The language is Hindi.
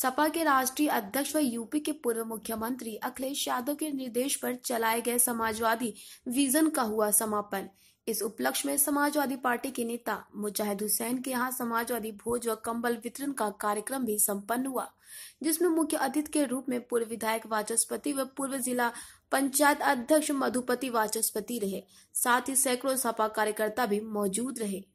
सपा के राष्ट्रीय अध्यक्ष व यूपी के पूर्व मुख्यमंत्री अखिलेश यादव के निर्देश पर चलाए गए समाजवादी विजन का हुआ समापन इस उपलक्ष्य में समाजवादी पार्टी के नेता मुजाहिद हुसैन के यहाँ समाजवादी भोज व कंबल वितरण का कार्यक्रम भी संपन्न हुआ जिसमें मुख्य अतिथि के रूप में पूर्व विधायक वाचस्पति व पूर्व जिला पंचायत अध्यक्ष मधुपति वाचस्पति रहे साथ ही सैकड़ों सपा कार्यकर्ता भी मौजूद रहे